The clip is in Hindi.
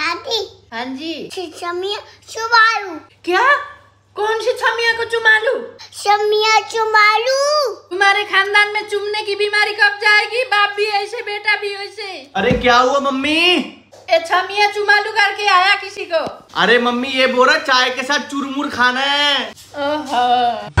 दादी हाँ जी शमिया चुमालू क्या कौन सी छमिया को चुमालू शमिया छमिया तुम्हारे खानदान में चुमने की बीमारी कब जाएगी बाप भी ऐसे बेटा भी ऐसे अरे क्या हुआ मम्मी छमिया चुमालू करके आया किसी को अरे मम्मी ये बोरा चाय के साथ चुरमुर खाना है